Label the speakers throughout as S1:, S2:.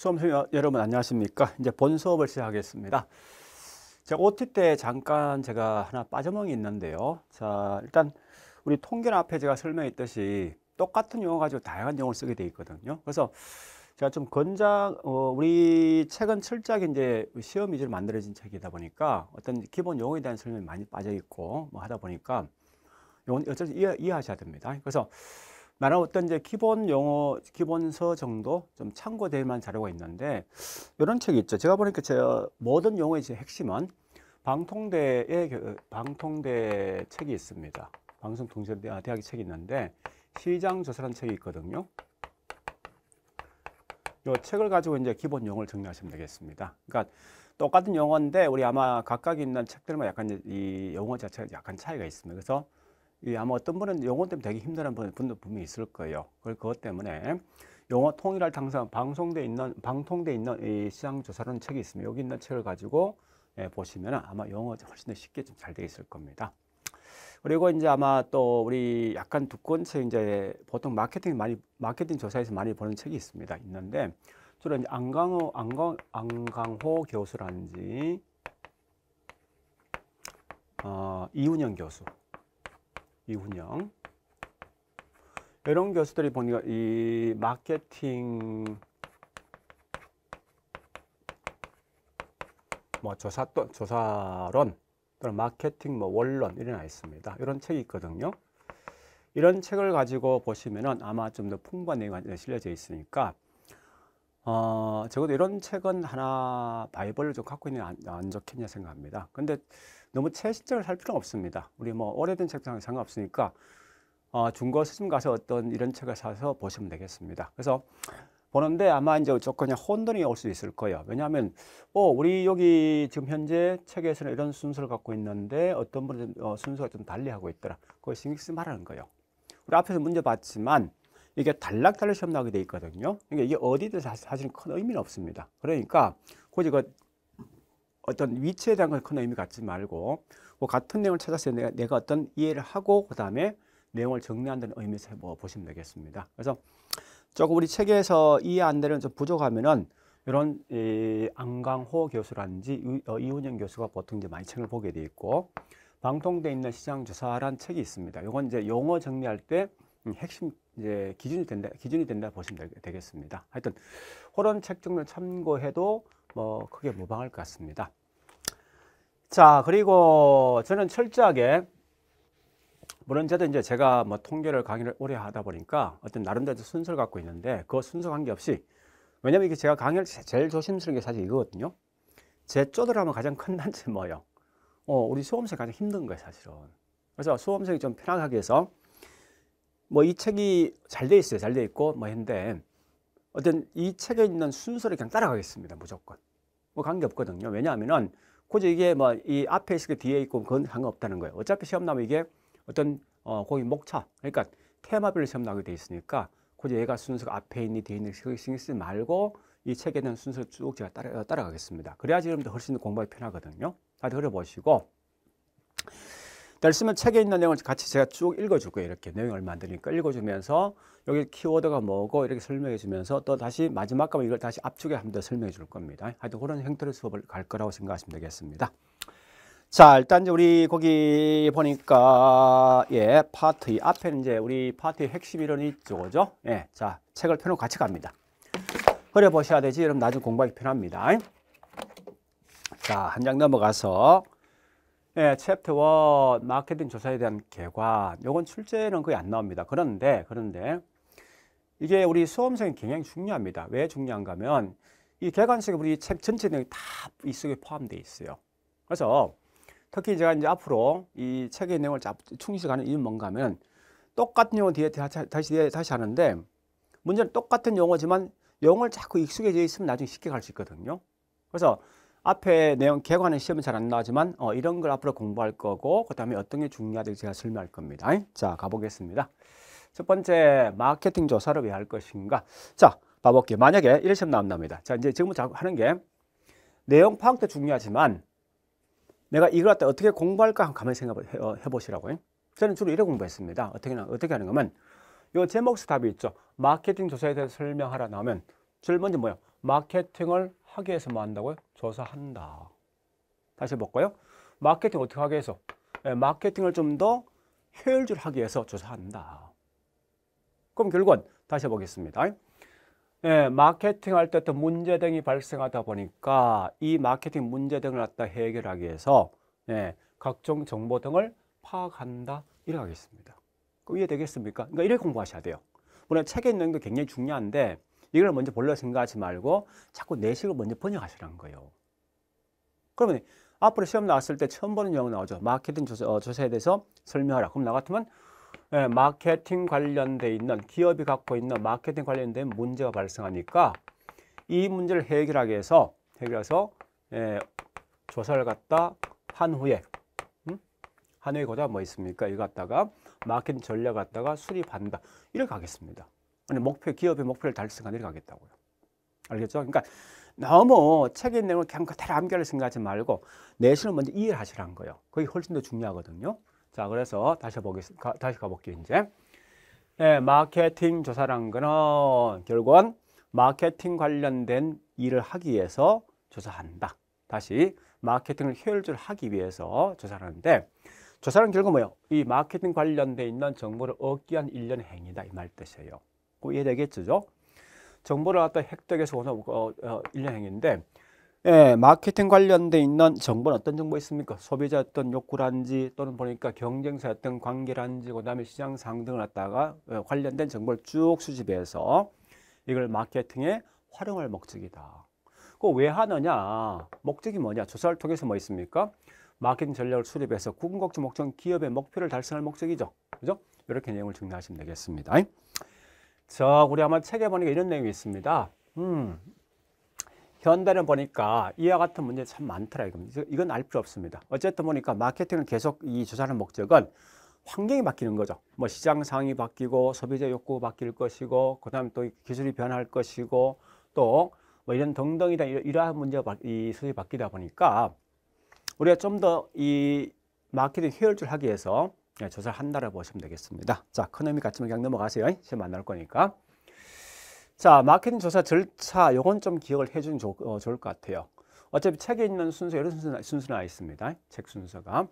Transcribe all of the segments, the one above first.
S1: 수험생 여러분 안녕하십니까? 이제 본 수업을 시작하겠습니다. 제 OT 때 잠깐 제가 하나 빠져먹이 있는데요. 자, 일단 우리 통계는 앞에 제가 설명했듯이 똑같은 용어 가지고 다양한 용어를 쓰게 돼 있거든요. 그래서 제가 좀건장 어, 우리 책은 철저하게 이제 시험 위주로 만들어진 책이다 보니까 어떤 기본 용어에 대한 설명이 많이 빠져 있고 뭐 하다 보니까 이건 어쨌든 이해, 이해하셔야 됩니다. 그래서 나라 어떤 이제 기본 용어, 기본서 정도 좀 참고될 만한 자료가 있는데 이런 책이 있죠. 제가 보니까 제 모든 용어의 제 핵심은 방통대의 방통대 책이 있습니다. 방송통신대학의 아, 책이 있는데 시장조사라는 책이 있거든요. 이 책을 가지고 이제 기본 용어를 정리하시면 되겠습니다. 그러니까 똑같은 용어인데 우리 아마 각각 있는 책들만 약간 이 용어 자체가 약간 차이가 있습니다. 그래서 아마 어떤 분은 영어 때문에 되게 힘들어하는 분도 분명히 있을 거예요. 그것 때문에 영어 통일할 당사 방송돼 있는 방통돼 있는 이 시장 조사라는 책이 있습니다. 여기 있는 책을 가지고 예, 보시면 아마 영어 훨씬 더 쉽게 좀잘돼 있을 겁니다. 그리고 이제 아마 또 우리 약간 두꺼운 책 이제 보통 마케팅 많이 마케팅 조사에서 많이 보는 책이 있습니다. 있는데 주로 이제 안강호 안강 안강호 교수라는지 어, 이훈영 교수 이훈영 이런 교수들이 보니까 이 마케팅 뭐 조사 또 조사론 또는 마케팅 뭐 원론 이런 게 있습니다. 이런 책이 있거든요. 이런 책을 가지고 보시면은 아마 좀 더 풍부한 내용이 실려져 있으니까 어, 적어도 이런 책은 하나 바이벌을좀 갖고 있는 안, 안 좋겠냐 생각합니다. 근데 너무 최식적을살 필요는 없습니다. 우리 뭐 오래된 책상 상관없으니까 어, 중고 서점 가서 어떤 이런 책을 사서 보시면 되겠습니다. 그래서 보는데 아마 이제 조금 그냥 혼돈이 올 수 있을 거예요. 왜냐하면 어, 우리 여기 지금 현재 책에서는 이런 순서를 갖고 있는데 어떤 분은 어, 순서가 좀 달리 하고 있더라. 그걸 신경 쓰 말하는 거예요. 우리 앞에서 문제 봤지만 이게 단락달락 시험 나게돼 있거든요. 그러니까 이게 어디든 사실큰 의미는 없습니다. 그러니까 굳이 그 어떤 위치에 대한 건큰 의미 갖지 말고 뭐 같은 내용을 찾아서 내가, 내가 어떤 이해를 하고 그 다음에 내용을 정리한다는 의미에서 뭐 보시면 되겠습니다. 그래서 조금 우리 책에서 이해 안 되는 좀 부족하면은 이런 이 안강호 교수라든지 어, 이훈영 교수가 보통 이제 많이 책을 보게 돼 있고 방통돼 있는 시장 조사라는 책이 있습니다. 이건 이제 용어 정리할 때 핵심 이제 기준이 된다 기준이 된다 보시면 되, 겠습니다 하여튼 호런 책정론 참고해도 뭐 크게 무방할 것 같습니다. 자 그리고 저는 철저하게 물론 저도 이제 제가 뭐 통계를 강의를 오래 하다 보니까 어떤 나름대로 순서를 갖고 있는데 그 순서 관계없이 왜냐면 이게 제가 강의를 제일 조심스러운 게 사실 이거거든요. 제 쪼들하면 가장 큰 단체 뭐예요? 어, 우리 수험생 가장 힘든 거예요 사실은. 그래서 수험생이 좀 편하게 해서 뭐이 책이 잘 돼 있어요. 잘 돼 있고 뭐 했는데 어떤 이 책에 있는 순서를 그냥 따라가겠습니다. 무조건. 뭐 관계 없거든요. 왜냐하면은 굳이 이게 뭐 이 앞에 있을게 뒤에 있고 그건 상관없다는 거예요. 어차피 시험 나면 이게 어떤 어 거기 목차 그러니까 테마별 시험 나게돼 있으니까 굳이 얘가 순서가 앞에 있니 뒤에 있니 신경 쓰지 말고 이 책에 대한 순서를 쭉 제가 따라, 어, 따라가겠습니다. 그래야지 여러분들 훨씬 공부하기 편하거든요. 다들 흐려보시고 날쓰면 책에 있는 내용을 같이 제가 쭉 읽어줄 거요 이렇게 내용을 만드니까 읽어주면서 여기 키워드가 뭐고 이렇게 설명해 주면서 또 다시 마지막 가면 이걸 다시 앞쪽에 한 번 더 설명해 줄 겁니다. 하여튼 그런 형태로 수업을 갈 거라고 생각하시면 되겠습니다. 자, 일단 이제 우리 거기 보니까 예, 파트 앞에 이제 우리 파트의 핵심 이론이 있죠. 예. 자, 책을 펴놓고 같이 갑니다. 흐려 보셔야 되지. 그럼 나중 공부하기 편합니다. 자, 한 장 넘어가서 예, 챕터 1 마케팅 조사에 대한 개관 요건 출제는 거의 안 나옵니다. 그런데 그런데 이게 우리 수험생이 굉장히 중요합니다. 왜 중요한가 하면 이 개관식에 우리 책 전체 내용이 다 이 속에 포함되어 있어요. 그래서 특히 제가 이제 앞으로 이 책의 내용을 충실하는 이유는 뭔가 하면 똑같은 용어 뒤에 다시, 다시, 다시 하는데 문제는 똑같은 용어지만 용어를 자꾸 익숙해져 있으면 나중에 쉽게 갈 수 있거든요. 그래서 앞에 내용 개관은 시험은 잘 안 나오지만 어, 이런 걸 앞으로 공부할 거고 그 다음에 어떤 게 중요하지 제가 설명할 겁니다. 자 가보겠습니다. 첫 번째 마케팅 조사를 왜 할 것인가? 자 봐볼게요. 만약에 이런 시험 나온답니다. 자 이제 지금 하는 게 내용 파악도 중요하지만 내가 이걸 갖다 어떻게 공부할까 가만히 생각해보시라고요. 어, 을 저는 주로 이래 공부했습니다. 어떻게 어떻게 하는 거면 요 제목 스탑이 있죠. 마케팅 조사에 대해서 설명하라 나오면 제일 먼저 뭐야? 마케팅을 하기 위해서 뭐 한다고요? 조사한다. 다시 해 볼까요? 마케팅 어떻게 하기 위해서? 네, 마케팅을 좀 더 효율적으로 하기 위해서 조사한다. 그럼 결국은 다시 해 보겠습니다. 네, 예, 마케팅할 때 어떤 문제 등이 발생하다 보니까 이 마케팅 문제 등을 갖다 해결하기 위해서 네, 각종 정보 등을 파악한다 이렇게 하겠습니다. 이해되겠습니까? 그러니까 이렇게 공부하셔야 돼요. 물론 책에 있는 게 굉장히 중요한데 이걸 먼저 볼래 생각하지 말고 자꾸 내식을 먼저 번역하시라는 거예요. 그러면 앞으로 시험 나왔을 때 처음 보는 용어 나오죠. 마케팅 조사, 어, 조사에 대해서 설명하라. 그럼 나 같으면 예, 마케팅 관련돼 있는 기업이 갖고 있는 마케팅 관련된 문제가 발생하니까 이 문제를 해결하기 위해서 해결해서 예, 조사를 갖다 한 후에 음? 한 후에 거다 뭐 있습니까? 이거 갖다가 마케팅 전략 갖다가 수립한다. 이렇게 가겠습니다. 아니 목표 기업의 목표를 달성한 데 가겠다고요. 알겠죠? 그러니까 너무 책의 내용을 그냥 그대로 암기할 생각하지 말고 내실을 먼저 이해 하시라는 거예요. 그게 훨씬 더 중요하거든요. 자, 그래서 다시 보겠습니다. 다시 가볼게요, 이제. 예, 마케팅 조사란 거는 결국은 마케팅 관련된 일을 하기 위해서 조사한다. 다시 마케팅을 효율적으로 하기 위해서 조사하는데 조사는 결국 뭐예요? 이 마케팅 관련돼 있는 정보를 얻기 위한 일련의 행위다 이 말 뜻이에요. 그 이해 되겠죠? 정보를 갖다 획득해서 오는 어, 어, 일련 행인데 예, 마케팅 관련돼 있는 정보는 어떤 정보 있습니까? 소비자 어떤 욕구란지 또는 보니까 경쟁사 어떤 관계란지 그다음에 시장 상등을 갖다가 예, 관련된 정보를 쭉 수집해서 이걸 마케팅에 활용할 목적이다. 그 왜 하느냐? 목적이 뭐냐? 조사를 통해서 뭐 있습니까? 마케팅 전략을 수립해서 궁극적 목적 기업의 목표를 달성할 목적이죠. 그죠? 이렇게 내용을 정리하시면 되겠습니다. 자, 우리 한번 책에 보니까 이런 내용이 있습니다. 음, 현대를 보니까 이와 같은 문제 참 많더라 이건알 필요 없습니다. 어쨌든 보니까 마케팅을 계속 이 조사하는 목적은 환경이 바뀌는 거죠. 뭐 시장 상황이 바뀌고 소비자 욕구 바뀔 것이고 그다음 또 기술이 변할 것이고 또 뭐 이런 등등이다 이러한 문제가 이 소위 바뀌다 보니까 우리가 좀 더 이 마케팅 효율적을 하기 위해서 예, 조사를 한다라고 보시면 되겠습니다. 자, 큰 의미 같으면 그냥 넘어가세요. 시험 만날 거니까. 자, 마케팅 조사 절차, 요건 좀 기억을 해주면 좋, 어, 좋을 것 같아요. 어차피 책에 있는 순서, 여러 순서, 순서 나 있습니다. 책 순서가.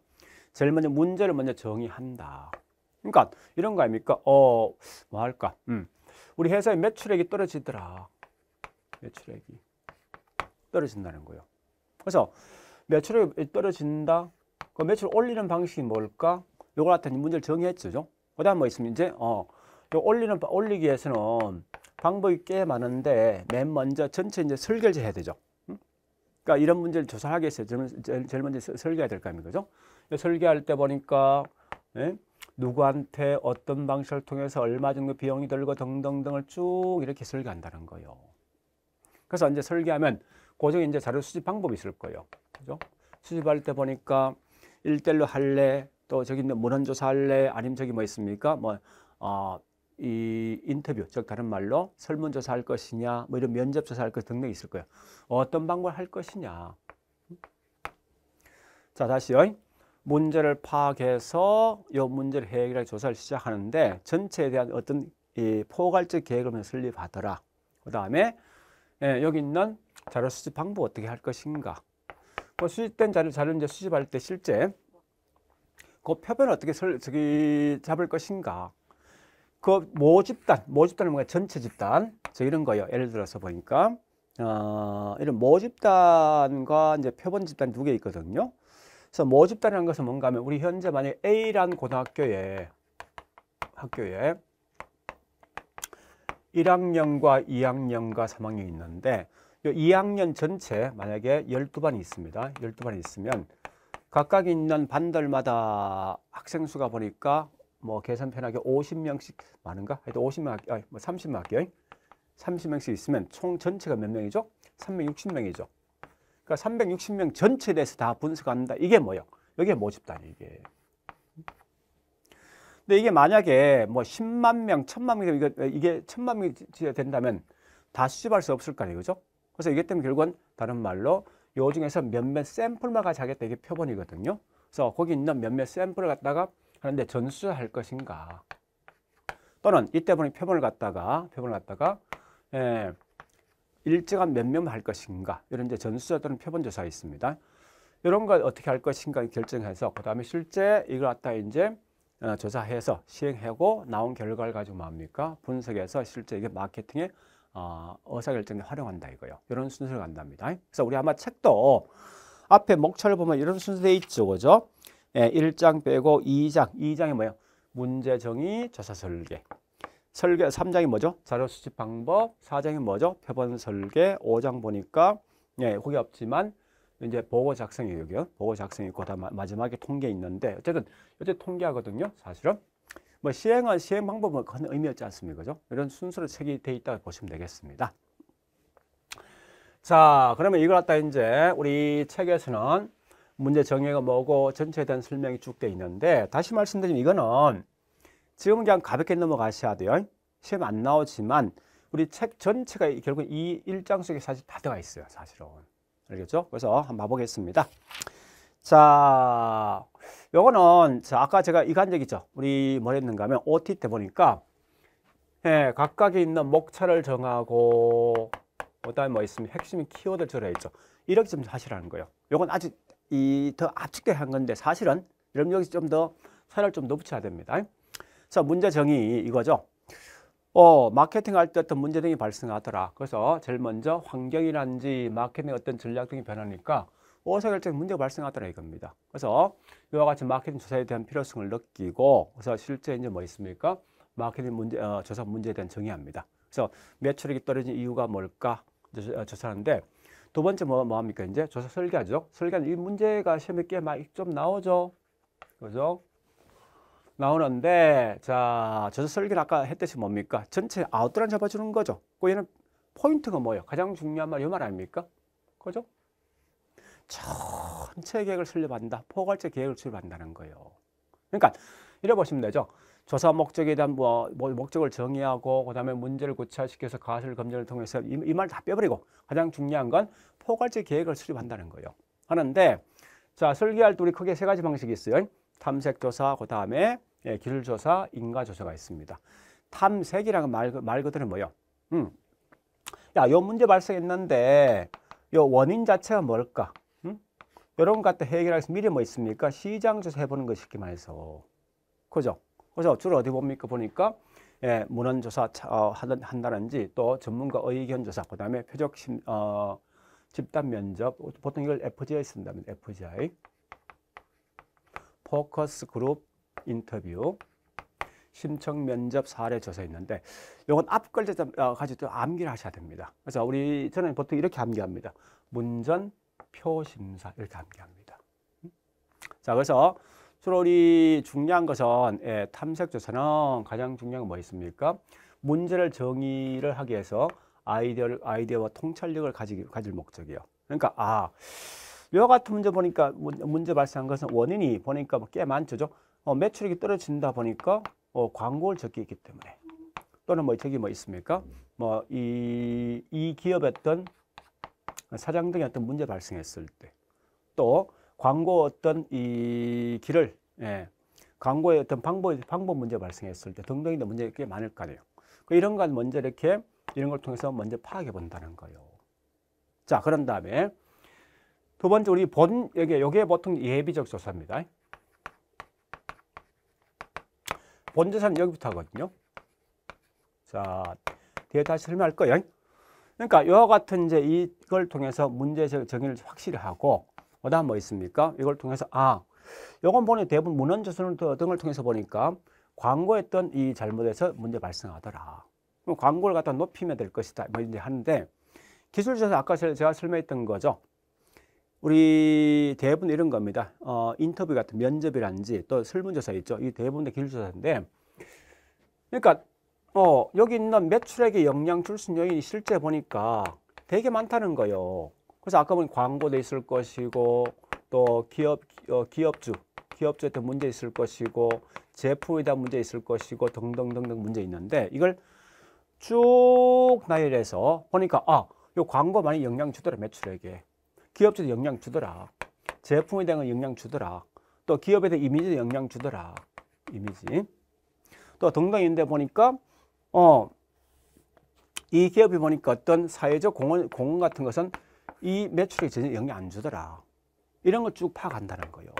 S1: 제일 먼저 문제를 먼저 정의한다. 그러니까 이런 거 아닙니까? 어, 뭐 할까? 음. 우리 회사의 매출액이 떨어지더라. 매출액이 떨어진다는 거예요. 그래서 매출액이 떨어진다. 그 매출 올리는 방식이 뭘까? 요거 같은 문제를 정의했죠. 그 다음 뭐 있으면 이제, 어, 요 올리는, 올리기 위해서는 방법이 꽤 많은데 맨 먼저 전체 이제 설계를 해야 되죠. 그러니까 이런 문제를 조사하기 위해서 제일, 제일 먼저 설계해야 될거 아닙니까? 그죠? 설계할 때 보니까, 예? 누구한테 어떤 방식을 통해서 얼마 정도 비용이 들고 등등등을 쭉 이렇게 설계한다는 거예요. 그래서 이제 설계하면 고정 이제 자료 수집 방법이 있을 거예요. 그죠? 수집할 때 보니까 일대일로 할래, 또 저기 있는 문헌조사할래 아니면 저기 뭐 있습니까? 뭐 어, 이 인터뷰 즉 다른 말로 설문조사 할 것이냐 뭐 이런 면접조사 할것 등등 있을 거예요 어떤 방법을 할 것이냐 자 다시요 문제를 파악해서 요 문제를 해결할 조사를 시작하는데 전체에 대한 어떤 이 포괄적 계획을 설립하더라 그 다음에 예, 여기 있는 자료 수집 방법 어떻게 할 것인가 뭐 수집된 자료 자료 이제 수집할 때 실제 그 표변을 어떻게 설, 저기 잡을 것인가. 그 모집단, 모집단은 뭔가 전체 집단, 저 이런 거요. 예를 들어서 보니까 어, 이런 모집단과 이제 표본 집단 두 개 있거든요. 그래서 모집단이라는 것은 뭔가 하면 우리 현재 만약 a 라 고등학교에 학교에 1학년과 2학년과 3학년이 있는데 이 2학년 전체 만약에 12반이 있습니다. 12반이 있으면 각각 있는 반들마다 학생 수가 보니까 뭐 계산 편하게 50명씩 많은가? 하여튼 50명, 아니, 뭐 30명 할게요. 30명씩 있으면 총 전체가 몇 명이죠? 360명이죠. 그러니까 360명 전체에 대해서 다 분석한다. 이게 뭐예요? 이게 모집단이 이게. 근데 이게 만약에 뭐 10만 명, 1000만 명, 이게, 이게 1000만 명이 된다면 다 수집할 수 없을 거 아니에요. 그죠? 그래서 이게 때문에 결국은 다른 말로 요 중에서 몇몇 샘플만 가지 하겠다 이게 표본이거든요. 그래서 거기 있는 몇몇 샘플을 갖다가 하는데 전수할 것인가 또는 이때 보니 표본을 갖다가 표본을 갖다가 예, 일정한 몇몇할 것인가 이런 이제 전수조 또는 표본조사 있습니다. 이런 걸 어떻게 할 것인가 결정해서 그 다음에 실제 이걸 갖다 이제 어, 조사해서 시행하고 나온 결과를 가지고 뭡니까 뭐 분석해서 실제 이게 마케팅에 어, 의사결정에 활용한다 이거예요. 이런 순서를 간답니다. 그래서 우리 아마 책도 앞에 목차를 보면 이런 순서에 있죠. 그죠? 예, 1장 빼고 2장. 2장이 뭐예요? 문제 정의, 저사 설계. 설계 3장이 뭐죠? 자료 수집 방법. 4장이 뭐죠? 표본 설계. 5장 보니까 예, 거기 없지만 이제 보고 작성이 여기요. 보고 작성이 있고 다 마지막에 통계 있는데 어쨌든 어제 통계하거든요. 사실은 뭐 시행은 시행 방법은 큰 의미 없지 않습니까? 그죠? 이런 순서로 책이 돼 있다고 보시면 되겠습니다. 자, 그러면 이걸 갖다 이제 우리 책에서는 문제 정의가 뭐고 전체에 대한 설명이 쭉 돼 있는데 다시 말씀드리면 이거는 지금 그냥 가볍게 넘어가셔야 돼요. 시험 안 나오지만 우리 책 전체가 결국 이 일장 속에 사실 다 들어가 있어요. 사실은. 알겠죠? 그래서 한번 봐보겠습니다. 자, 요거는 아까 제가 이거 적 있죠. 우리 뭐 했는가 하면 OT 때 보니까 예, 각각에 있는 목차를 정하고 그다음에 뭐 있으면 핵심 키워드 를 들어 있죠. 이렇게 좀 하시라는 거예요. 요건 아직 이더압축게한 건데 사실은 여러분 여기서 좀더 살을 좀높이셔야 됩니다. 자, 문제 정의 이거죠. 어, 마케팅 할 때 어떤 문제 등이 발생하더라. 그래서 제일 먼저 환경이란지 마케팅 어떤 전략 등이 변하니까 의사결정 문제가 발생하더라 이겁니다. 그래서 이와 같이 마케팅 조사에 대한 필요성을 느끼고 그래서 실제 이제 뭐 있습니까? 마케팅 문제, 어, 조사 문제에 대한 정의합니다. 그래서 매출액이 떨어진 이유가 뭘까 어, 조사하는데 두 번째 뭐, 뭐 합니까? 이제 조사 설계하죠. 설계는 이 문제가 시험에 꽤좀 나오죠. 그죠? 나오는데 자 저서 설계를 아까 했듯이 뭡니까 전체 아웃라인 잡아주는 거죠 그 얘는 포인트가 뭐예요 가장 중요한 말이말 아닙니까 그죠 전체 계획을 수립한다. 포괄적 계획을 수립한다는 거예요. 그러니까 이래 보시면 되죠. 조사 목적에 대한 뭐, 뭐 목적을 정의하고 그다음에 문제를 구체화시켜서 가설 검증을 통해서 이, 말을 다 빼버리고 가장 중요한 건 포괄적 계획을 수립한다는 거예요. 하는데 자 설계할 때 우리 크게 세 가지 방식이 있어요. 탐색 조사 그다음에 예, 기술 조사, 인가 조사가 있습니다. 탐색이라는 말, 말 그대로 뭐요? 음, 야, 요 문제 발생했는데 요 원인 자체가 뭘까? 여러분 갖다 해결할 수미리뭐 있습니까? 시장 조사 해보는 것이 쉽게 말해서. 그죠? 그래 주로 어디 봅니까? 보니까 예, 문헌 조사 어, 한다든지 또 전문가 의견 조사, 그 다음에 표적 심, 어, 집단 면접, 보통 이걸 FGI 쓴다면 FGI. 포커스 그룹 인터뷰, 신청 면접 사례 조사 있는데 이건 앞 글자 어, 가지고 암기를 하셔야 됩니다. 그래서 우리 저는 보통 이렇게 암기합니다. 문전, 표심사 이렇게 암기합니다. 자, 그래서 주로 우리 중요한 것은 예, 탐색조사는 가장 중요한 건뭐 있습니까? 문제를 정의를 하기 위해서 아이디어를, 아이디어와 통찰력을 가지, 가질 목적이요. 그러니까 아, 요 같은 문제 보니까 문제 발생한 것은 원인이 보니까 뭐 꽤 많죠. 어, 매출이 떨어진다 보니까 어, 광고를 적게 있기 때문에 또는 뭐 저기 뭐 있습니까? 뭐 이 이 기업의 어떤 사장 등의 어떤 문제 발생했을 때, 또 광고 어떤 이 길을, 예, 광고의 어떤 방법, 방법 문제 발생했을 때 등등의 문제 꽤 많을 거 아니에요. 그 이런 건 먼저 이렇게 이런 걸 통해서 먼저 파악해 본다는 거예요. 자, 그런 다음에 두 번째 우리 본, 여기, 여기에 보통 예비적 조사입니다. 본 재산은 여기부터 하거든요. 자, 뒤에 다시 설명할 거예요. 그러니까 이와 같은 이제 이걸 통해서 문제적 정의를 확실히 하고 그다음 뭐 있습니까? 이걸 통해서 아이건 보니 대부분 문헌저술 조 등을 통해서 보니까 광고했던 이 잘못에서 문제 발생하더라. 그럼 광고를 갖다 높이면 될 것이다. 뭐 이제 하는데 기술조사 아까 제가 설명했던 거죠. 우리 대부분 이런 겁니다. 어, 인터뷰 같은 면접이란지 또 설문조사 있죠. 이 대부분 다 기술조사인데 그러니까 어, 여기 있는 매출액에 영향 줄수 요인이 실제 보니까 되게 많다는 거예요. 그래서 아까 보니 광고도 있을 것이고 또 기업 어, 기업주 기업주한테 문제 있을 것이고 제품에 대한 문제 있을 것이고 등등등등 문제 있는데 이걸 쭉 나열해서 보니까 아, 요 광고 많이 영향 주더라 매출액에 기업주도 영향 주더라 제품에 대한 영향 주더라 또 기업에 대한 이미지도 영향 주더라 이미지 또 등등인데 보니까 어, 이 기업이 보니까 어떤 사회적 공헌, 공헌 같은 것은 이 매출액 전혀 영향 안 주더라. 이런 걸 쭉 파악한다는 거예요.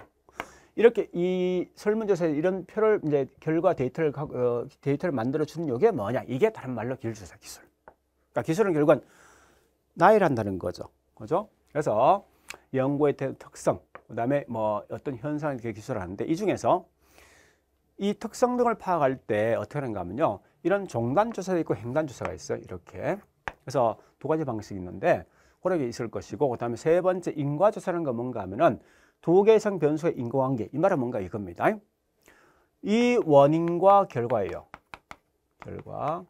S1: 이렇게 이 설문조사에 이런 표를 이제 결과 데이터를 어, 데이터를 만들어 주는 이게 뭐냐? 이게 다른 말로 기술조사 기술. 그러니까 기술은 결국은 나열한다는 거죠. 그죠? 그래서 연구의 특성, 그다음에 뭐 어떤 현상을 기술을 하는데 이 중에서 이 특성 등을 파악할 때 어떻게 하는가 하면요. 이런 종단 조사도 있고 횡단 조사가 있어요. 이렇게. 그래서 두 가지 방식이 있는데 그런 게 있을 것이고 그다음에 세 번째 인과 조사라는건 뭔가 하면은 두개의상 변수의 인과관계 이 말은 뭔가 이겁니다. 이 원인과 결과예요. 결과.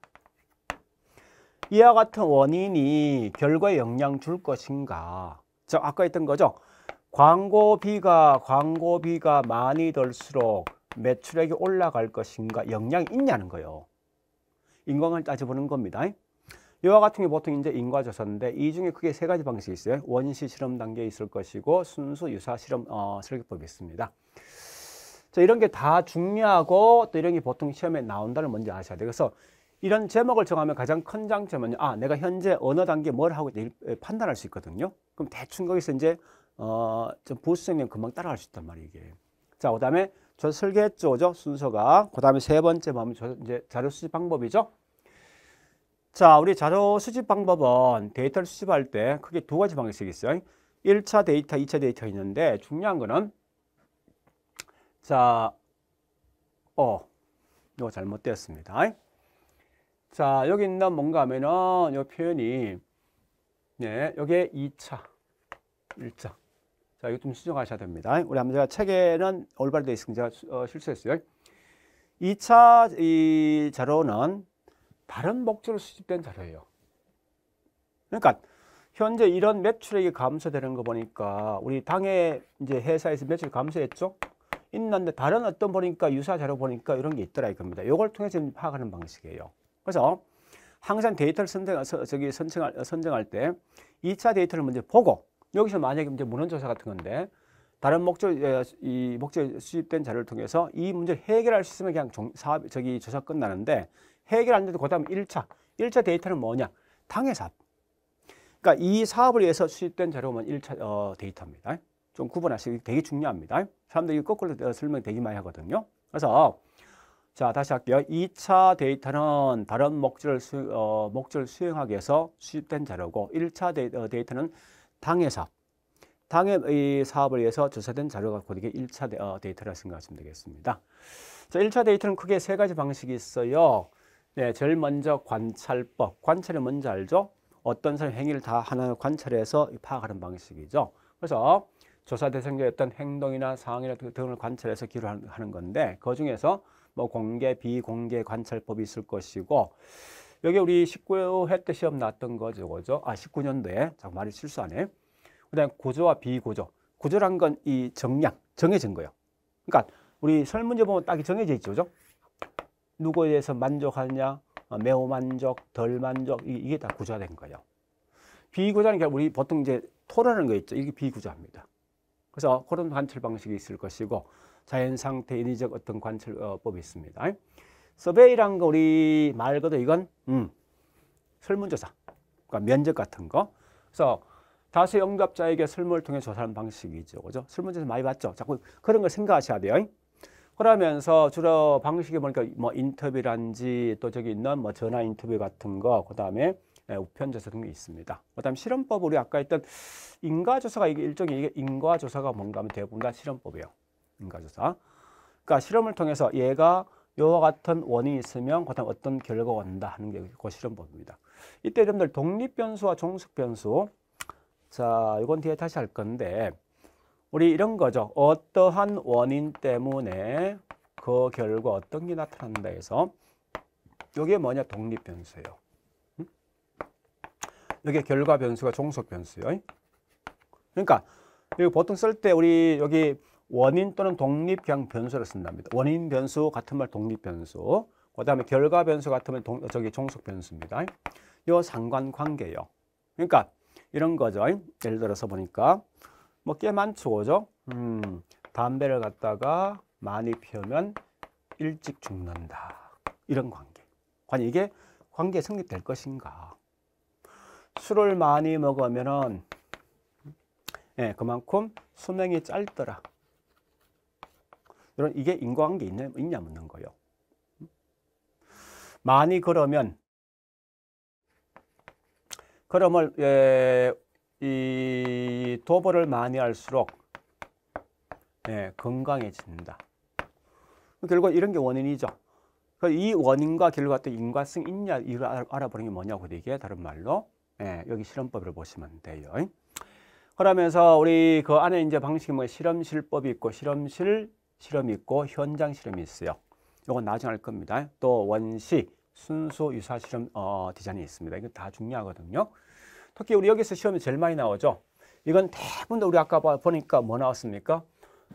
S1: 이와 같은 원인이 결과에 영향 줄 것인가? 즉 아까 했던 거죠. 광고비가 광고비가 많이 들수록 매출액이 올라갈 것인가 영향이 있냐는 거예요. 인광을 과 따져보는 겁니다. 이와 같은 게 보통 이제 인과조사인데 이 중에 크게 세 가지 방식이 있어요. 원시 실험 단계에 있을 것이고 순수 유사 실험 어, 설계법이 있습니다. 자, 이런 게 다 중요하고 또 이런 게 보통 시험에 나온다는 먼저 아셔야 돼요. 그래서 이런 제목을 정하면 가장 큰 장점은 아 내가 현재 어느 단계 뭘 하고 있는지 판단할 수 있거든요. 그럼 대충 거기서 이제 어, 좀 보수적이면 금방 따라갈 수 있단 말이에요. 이게. 자, 그다음에 저 설계조죠 순서가. 그다음에 세 번째 보면 저 이제 자료 수집 방법이죠. 자, 우리 자료 수집 방법은 데이터를 수집할 때 크게 두 가지 방식이 있어요. 1차 데이터, 2차 데이터 있는데 중요한 거는 자, 어, 이거 잘못되었습니다. 자, 여기 있는 뭔가 하면은 이 표현이 네, 여기에 2차, 1차. 자, 이거 좀 수정하셔야 됩니다. 우리 한번 제가 책에는 올바르게 되어 있으니까 제가 어, 실수했어요. 2차 이 자료는 다른 목적으로 수집된 자료예요. 그러니까 현재 이런 매출액이 감소되는 거 보니까 우리 당의 이제 회사에서 매출 감소했죠? 있는데 다른 어떤 보니까 유사 자료 보니까 이런 게 있더라 이겁니다. 이걸 통해서 파악하는 방식이에요. 그래서 항상 데이터를 선정, 저기 선정할, 선정할 때 2차 데이터를 먼저 보고 여기서 만약에 이제 문헌조사 같은 건데 다른 목적, 예, 이 목적에 수집된 자료를 통해서 이 문제를 해결할 수 있으면 그냥 종, 사업, 저기 조사 끝나는데 해결 안 돼도 그다음 1차. 1차 데이터는 뭐냐? 당해 사업. 그러니까 이 사업을 위해서 수집된 자료만 1차 어, 데이터입니다. 좀 구분하시기 되게 중요합니다. 사람들이 거꾸로 어, 설명 되게 많이 하거든요. 그래서 자 다시 할게요. 2차 데이터는 다른 목적을, 수, 어, 목적을 수행하기 위해서 수집된 자료고 1차 데이, 어, 터는 당해 사업. 당의 사업을 위해서 조사된 자료가 곧 이게 1차 어, 데이터라 생각하시면 되겠습니다. 자, 1차 데이터는 크게 세 가지 방식이 있어요. 네, 제일 먼저 관찰법. 관찰이 뭔지 알죠? 어떤 사람 행위를 다 하나 관찰해서 파악하는 방식이죠. 그래서 조사 대상자였던 행동이나 상황이나 등을 관찰해서 기록하는 건데 그 중에서 뭐 공개, 비공개 관찰법이 있을 것이고 여기 우리 19회 때 시험 났던 거죠. 그죠? 아, 19년도에. 자, 말이 실수하네. 그다음 구조와비구조구조란건 이 정량, 정해진 거예요. 그러니까 우리 설문제 보면 딱 정해져 있죠. 그죠? 누구에 대해서 만족하느냐, 어, 매우 만족, 덜 만족, 이게 다 구조화된 거예요. 비구자는 우리 보통 이제 토라는 거 있죠. 이게 비구조합니다. 그래서 그런 관찰 방식이 있을 것이고 자연 상태 인위적 어떤 관찰법이 어, 있습니다. 서베이란 거 우리 말 그대로 이건 음, 설문조사, 그러니까 면접 같은 거. 그래서 다수 응답자에게 설문을 통해 조사하는 방식이죠. 그죠? 설문조사 많이 봤죠? 자꾸 그런 걸 생각하셔야 돼요. 그러면서 주로 방식이 보니까 뭐 인터뷰란지 또 저기 있는 뭐 전화 인터뷰 같은 거, 그 다음에 예, 우편조사 등이 있습니다. 그 다음 실험법, 우리 아까 했던 인과조사가 이게 일종의 이게 인과조사가 뭔가 하면 대부분 다 실험법이에요. 인과조사. 그러니까 실험을 통해서 얘가 요와 같은 원인이 있으면 그다음 어떤 결과가 온다 하는 게 그 실험법입니다. 이때 여러분들 독립변수와 종속변수 자 이건 뒤에 다시 할 건데 우리 이런 거죠. 어떠한 원인 때문에 그 결과 어떤 게 나타난다 해서 이게 뭐냐 독립 변수예요. 여기 결과 변수가 종속 변수예요. 그러니까 여기 보통 쓸 때 우리 여기 원인 또는 독립형 변수를 쓴답니다. 원인 변수 같은 말 독립 변수. 그다음에 결과 변수 같으면 동, 저기 종속 변수입니다. 요 상관 관계요. 그러니까 이런 거죠. 예를 들어서 보니까 뭐꽤 많죠, 그죠? 음, 담배를 갖다가 많이 피우면 일찍 죽는다. 이런 관계. 과연 이게 관계 성립될 것인가? 술을 많이 먹으면은 예, 그만큼 수명이 짧더라. 이런 이게 인과관계 있냐, 있냐 묻는 거예요. 많이 걸으면 걸음을 예, 이도보를 많이 할수록 예, 건강해진다. 결국 이런 게 원인이죠. 이 원인과 결과 또 인과성 있냐 이걸 알아보는 게 뭐냐고 이게 다른 말로 예, 여기 실험법을 보시면 돼요. 그러면서 우리 그 안에 이제 방식이 뭐 실험실법이 있고 실험실 실험이 있고 현장 실험이 있어요. 이건 나중에 할 겁니다. 또 원시 순수 유사 실험 어, 디자인이 있습니다. 이거 다 중요하거든요. 특히 우리 여기서 시험에 제일 많이 나오죠. 이건 대부분 우리 아까 보니까 뭐 나왔습니까?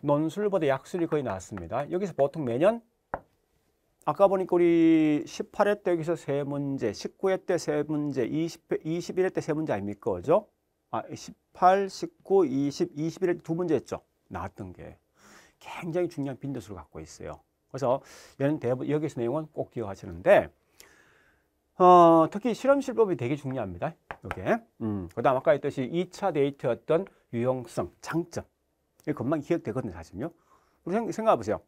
S1: 논술보다 약술이 거의 나왔습니다. 여기서 보통 매년 아까 보니까 우리 18회 때 여기서 세 문제, 19회 때 세 문제, 20, 21회 때 세 문제 아닙니까? 그죠? 아, 18, 19, 20, 21회 두 문제 였죠 나왔던 게 굉장히 중요한 빈도수를 갖고 있어요. 그래서 여기서 내용은 꼭 기억하시는데 어, 특히 실험실법이 되게 중요합니다. 요게. 음, 그 다음 아까 했듯이 2차 데이트였던 유용성, 장점. 이 금방 기억되거든요, 사실요 우리 생각해보세요.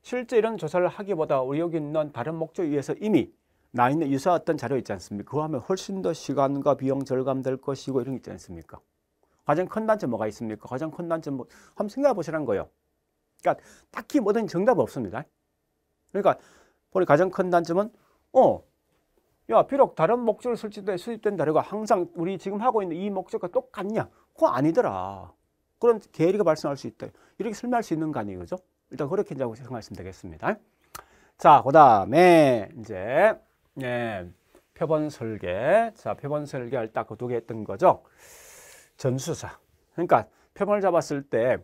S1: 실제 이런 조사를 하기보다 우리 여기 있는 다른 목적에 의해서 이미 나 있는 유사했던 자료 있지 않습니까? 그거 하면 훨씬 더 시간과 비용 절감될 것이고 이런 게 있지 않습니까? 가장 큰 단점 뭐가 있습니까? 가장 큰 단점 뭐, 한번 생각해 보시라는 거예요. 그러니까 딱히 뭐든 정답 없습니다. 그러니까 우리 가장 큰 단점은 어야 비록 다른 목적으로 수입된 자료가 항상 우리 지금 하고 있는 이 목적과 똑같냐? 그거 아니더라. 그런 계리가 발생할 수 있다. 이렇게 설명할 수 있는 거 아니에요. 그죠? 일단 그렇게 이제 생각하시면 되겠습니다. 자, 그 다음에 이제 예, 표본 설계. 자, 표본 설계를 딱그두개 했던 거죠. 전수사. 그러니까 표본을 잡았을 때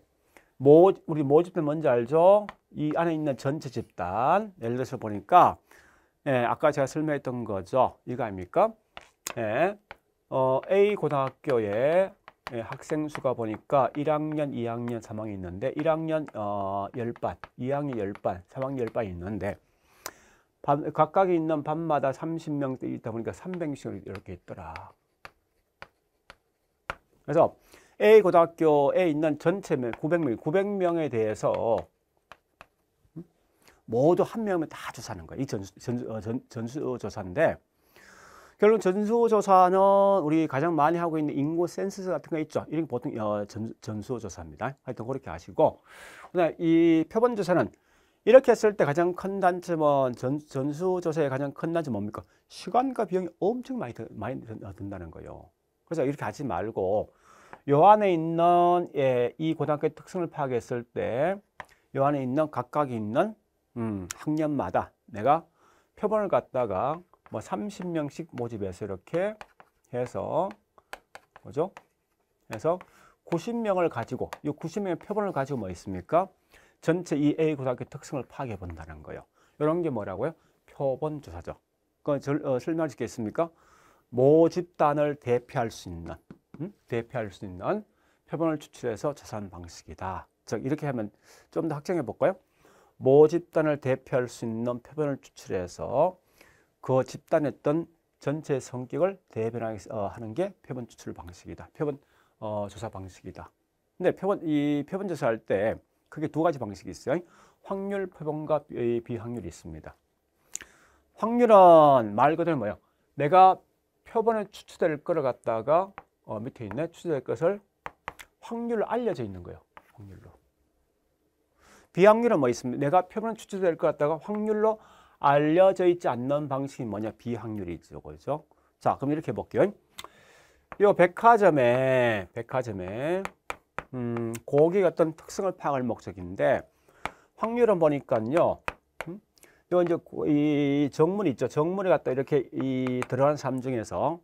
S1: 모, 우리 모집표 뭔지 알죠? 이 안에 있는 전체 집단. 예를 들어서 보니까 예, 아까 제가 설명했던 거죠. 이거 아닙니까? 예, 어, A 고등학교에 예, 학생 수가 보니까 1학년, 2학년, 3학년 있는데 1학년 어, 10반, 2학년 10반, 3학년 10반 있는데 반, 각각 있는 반마다 30명대 있다 보니까 300명씩 이렇게 있더라. 그래서 A 고등학교에 있는 전체 900명, 900명에 대해서 모두 한 명을 다 조사하는 거예요. 이 전수, 어, 전, 수 조사인데 결론 전수조사는 우리 가장 많이 하고 있는 인구 센서스 같은 거 있죠. 이런 보통 어, 전, 전수조사입니다. 하여튼 그렇게 아시고 이 표본조사는 이렇게 했을 때 가장 큰 단점은 전, 전수조사의 가장 큰 단점은 뭡니까? 시간과 비용이 엄청 많이, 드, 많이 어, 든다는 거예요. 그래서 이렇게 하지 말고 요 안에 있는 예, 이 고등학교의 특성을 파악했을 때 요 안에 있는 각각 있는 음, 학년마다 내가 표본을 갖다가 뭐 30명씩 모집해서 이렇게 해서 뭐죠? 해서 90명을 가지고 이 90명의 표본을 가지고 뭐 있습니까? 전체 이 A 고등학교 특성을 파악해 본다는 거예요. 이런 게 뭐라고요? 표본 조사죠. 그 어, 설명할 수 있겠습니까? 모집단을 대표할 수 있는 음? 대표할 수 있는 표본을 추출해서 자산 방식이다. 즉 이렇게 하면 좀 더확정해 볼까요? 모 집단을 대표할 수 있는 표본을 추출해서 그집단했던 전체 성격을 대변하는 어, 게 표본 추출 방식이다. 표본 어, 조사 방식이다. 근데 표본 이 표본 조사할 때 크게 두 가지 방식이 있어요. 확률 표본과 비확률이 있습니다. 확률은 말 그대로 뭐예요? 내가 표본에 추출될 거를 갖다가 어, 밑에 있는 추출될 것을 확률로 알려져 있는 거예요. 확률로. 비확률은 뭐 있습니다. 내가 표면 추출될 것 같다가 확률로 알려져 있지 않는 방식이 뭐냐? 비확률이죠. 그죠? 자, 그럼 이렇게 볼게요. 요 백화점에 백화점에 음, 고객 어떤 특성을 파악할 목적인데 확률은 보니까요. 음, 요 이제 이정문 있죠. 정문에 갖다 이렇게 이 들어간 사람 중에서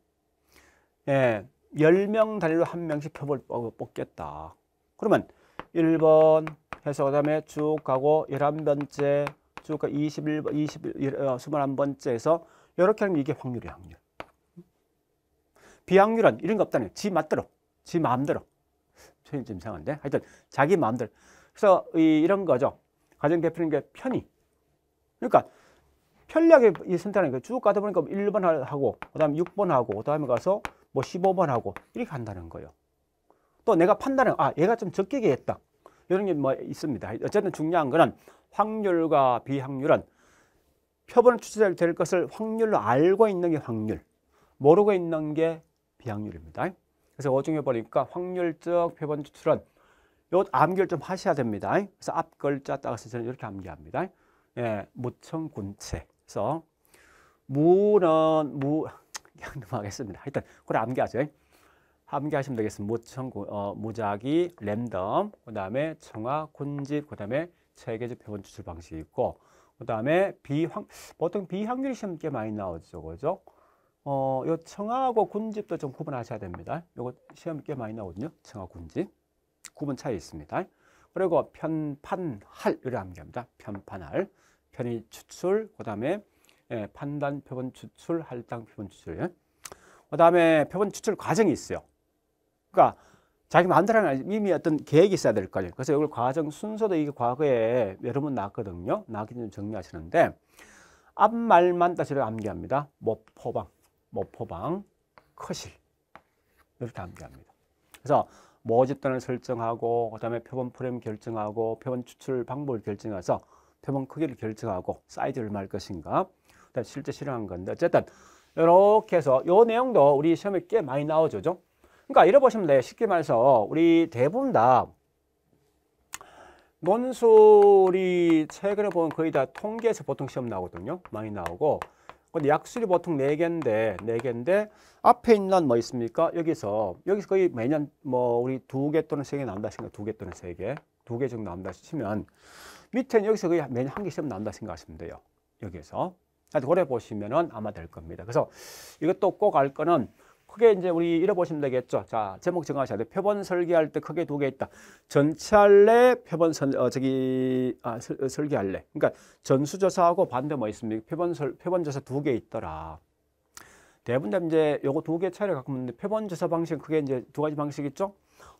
S1: 예, 10명 단위로 한명씩 표를 어, 뽑겠다. 그러면 1번, 해서 그 다음에 쭉 가고 1 1 번째쭉 가 21번, 21, 21번째에서 이렇게 하면 이게 확률이야, 확률. 비확률은 이런 거 없다네. 지 맞대로, 지 마음대로. 표현이 좀 이상한데? 하여튼 자기 마음대로. 그래서 이, 이런 거죠. 가장 대표적인 게 편의. 그러니까 편리하게 선택하는 거예요. 쭉 가다 보니까 1번 하고, 그 다음에 6번 하고, 그 다음에 가서 뭐 15번 하고, 이렇게 한다는 거예요. 또 내가 판단을, 아, 얘가 좀 적게 했다 이런 게 뭐 있습니다. 어쨌든 중요한 거는 확률과 비확률은 표본을 추출될 것을 확률로 알고 있는 게 확률, 모르고 있는 게 비확률입니다. 그래서 어중에 보니까 확률적 표본 추출은 요 암기를 좀 하셔야 됩니다. 그래서 앞 글자 따라서 저는 이렇게 암기합니다. 예, 무청군체. 그래서 무는 무 그냥 넘겠습니다 일단 그걸 암기하죠. 암기하시면 되겠습니다. 모청, 어, 모자기 랜덤, 그 다음에 청아, 곤집, 그 다음에 체계적 표본 추출 방식이 있고, 그 다음에 비확 보통 비확률 시험 꽤 많이 나오죠. 그죠? 어, 요 청아하고 군집도 좀 구분하셔야 됩니다. 요거 시험 꽤 많이 나오거든요. 청아, 군집. 구분 차이 있습니다. 그리고 편판할을 암기합니다. 편판할. 편의 추출, 그 다음에 예, 판단 표본 추출, 할당 표본 추출. 예. 그 다음에 표본 추출 과정이 있어요. 그러니까 자기 마음대로 하는 게 이미 어떤 계획이 있어야 될거 아니에요. 그래서 이걸 과정 순서도 이게 과거에 여러 번 나왔거든요. 나기 좀 정리하시는데 앞말만 다시 암기합니다. 모포방, 뭐 모포방, 뭐 커실 이렇게 암기합니다. 그래서 모집단을 설정하고 그다음에 표본 프레임 결정하고 표본 추출 방법을 결정해서 표본 크기를 결정하고 사이즈를 말 것인가 그다음 실제 실행한 건데 어쨌든 이렇게 해서 요 내용도 우리 시험에 꽤 많이 나오죠. 그러니까 잃어 보시면 돼요. 쉽게 말해서 우리 대부분 다 논술이 최근에 보면 거의 다 통계에서 보통 시험 나오거든요. 많이 나오고. 근데 약술이 보통 네개인데네개인데 네 앞에 있는 뭐 있습니까? 여기서 여기서 거의 매년 뭐 우리 두 개 또는 세 개 나온다 생각. 두 개 또는 세 개. 두 개 정도 나온다 치면 밑에는 여기서 거의 매년 한 개 시험 나온다 생각하시면 돼요. 여기에서. 그래 보시면은 아마 될 겁니다. 그래서 이것도 꼭 알 거는 크게 이제 우리 잃어보시면 되겠죠. 자, 제목 정하셔야 돼. 표본 설계할 때 크게 두 개 있다. 전치할래, 표본 선, 어, 저기, 아, 설, 어, 설계할래. 그러니까 전수조사하고 반대 뭐 있습니까? 표본 설, 표본조사 두 개 있더라. 대부분 다 이제 요거 두 개 차례 갖고 있는데 표본조사 방식 은 크게 이제 두 가지 방식 있죠.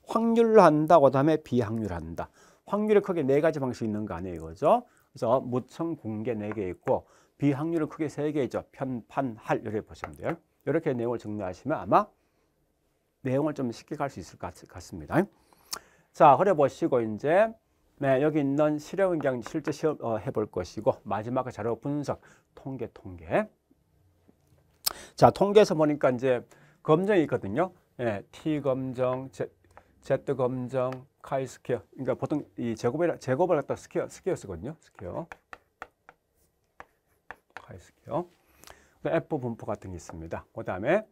S1: 확률로 한다고 다음에 비확률로 한다. 확률이 크게 네 가지 방식 있는 거 아니에요, 그죠 그래서 무청 공개 네 개 있고 비확률을 크게 세 개 있죠. 편판 할 이렇게 보시면 돼요. 이렇게 내용을 정리하시면 아마 내용을 좀 쉽게 갈 수 있을 것 같습니다. 자, 흐려보시고 이제 네, 여기 있는 실용 경 실제 시험 어, 해볼 것이고 마지막에 자료 분석, 통계, 통계. 자, 통계에서 보니까 이제 검정이 있거든요. 예, T 검정, Z, Z 검정, 카이 스퀘어. 그러니까 보통 이 제곱을 제곱을 갖다 스퀘어 스퀘어 쓰거든요. 스퀘어. 카이 스퀘어. 그 F 분포 같은 게 있습니다. 그 다음에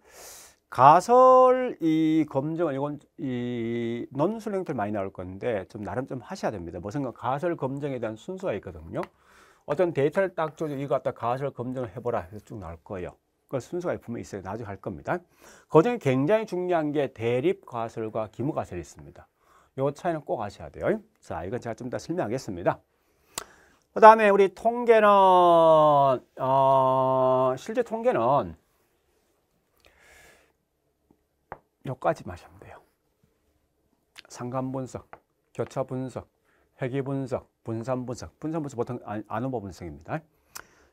S1: 가설 이 검증을 이건 이 논술행틀 많이 나올 건데 좀 나름 좀 하셔야 됩니다. 무슨 뭐 가 가설 검증에 대한 순서가 있거든요. 어떤 데이터를 딱줘져 이거 갖다 가설 검증을 해보라 해서 쭉 나올 거예요. 그 순서가 분명히 있어요. 나중에 할 겁니다. 그 중에 굉장히 중요한 게 대립 가설과 기무 가설이 있습니다. 요 차이는 꼭 아셔야 돼요. 자, 이건 제가 좀 더 설명하겠습니다. 그 다음에 우리 통계는 어, 실제 통계는 여기까지 마시면 돼요. 상관 분석, 교차 분석, 회귀 분석, 분산 분석, 분산 분석 보통 안오보 분석입니다.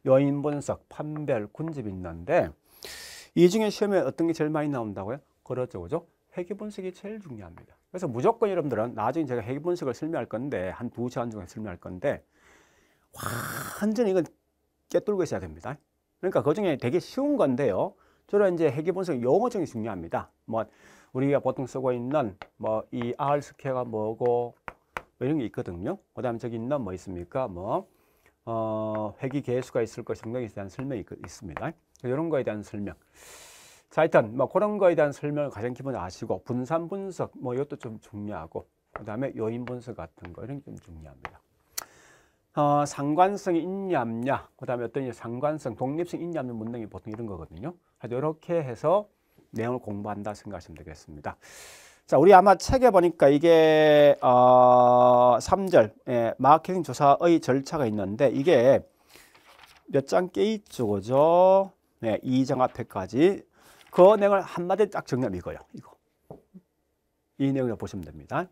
S1: 여인 분석, 판별, 군집 있는데 이 중에 시험에 어떤 게 제일 많이 나온다고요? 그렇죠, 그죠? 회귀 분석이 제일 중요합니다. 그래서 무조건 여러분들은 나중에 제가 회귀 분석을 설명할 건데 한 두 시간 중에 설명할 건데 완전히 이건 깨뚫고 있어야 됩니다. 그러니까 그 중에 되게 쉬운 건데요. 주로 이제 해기 분석 용어적인 중요합니다. 뭐 우리가 보통 쓰고 있는 뭐 이 R 스퀘어가 뭐고 뭐 이런 게 있거든요. 그다음 저기 있는 뭐 있습니까? 뭐 어, 회기 개수가 있을 것 등등에 대한 설명이 있습니다. 이런 거에 대한 설명. 자, 일단 뭐 그런 거에 대한 설명을 가장 기본 아시고 분산 분석 뭐 이것도 좀 중요하고 그다음에 요인 분석 같은 거 이런 게 좀 중요합니다. 어, 상관성이 있냐 없냐 그 다음에 어떤 상관성 독립성 있냐 없냐 문항이 보통 이런 거거든요 이렇게 해서 내용을 공부한다 생각하시면 되겠습니다 자 우리 아마 책에 보니까 이게 어, 3절 예, 마케팅 조사의 절차가 있는데 이게 몇 장 깨있죠 그죠 네, 2장 앞에까지 그 내용을 한마디 딱 정리하면 이거요 이거 이 내용을 보시면 됩니다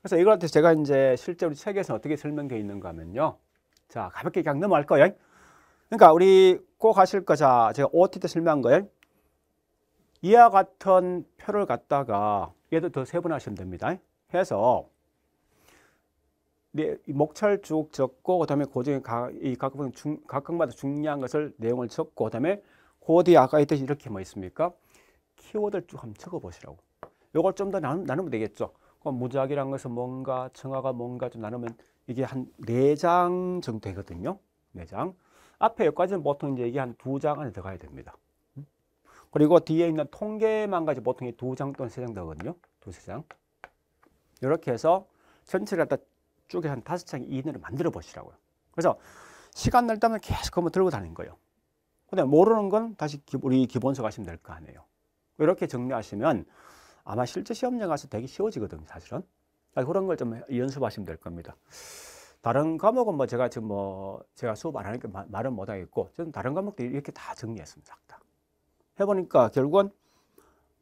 S1: 그래서 이걸 제가 이제 실제 우리 책에서 어떻게 설명되어 있는가 하면요 자, 가볍게 그냥 넘어갈 거예요. 그러니까 우리 꼭 하실 거, 자, 제가 OT 때 설명한 거예요. 이와 같은 표를 갖다가 얘도 더 세분하시면 됩니다. 해서 네, 목차쭉 적고 그다음에 고정에 각각 각각마다 중요한 것을 내용을 적고 그다음에 코드 아까 했듯이 이렇게 뭐 있습니까? 키워드를 쭉 한번 적어 보시라고. 요걸 좀 더 나누면 되겠죠. 그럼 무작위란 것은 뭔가 정화가 뭔가 좀 나누면 이게 한 네 장 정도 되거든요. 네 장. 앞에 여기까지는 보통 이제 이게 한 두 장 안에 들어가야 됩니다. 그리고 뒤에 있는 통계만까지 보통 두장 또는 세 장 되거든요. 두, 세 장. 이렇게 해서 전체를 갖다 쪽에 한 다섯 장 이내로 만들어 보시라고요. 그래서 시간 날 때면 계속 한번 들고 다닌 거예요. 근데 모르는 건 다시 우리 기본서 가시면 될 거 아니에요. 이렇게 정리하시면 아마 실제 시험장 가서 되게 쉬워지거든요, 사실은. 그런 걸 좀 연습하시면 될 겁니다. 다른 과목은 뭐 제가 지금 뭐 제가 수업 안 하니까 말은 못 하겠고 저는 다른 과목들 이렇게 다 정리했습니다. 다. 해보니까 결국은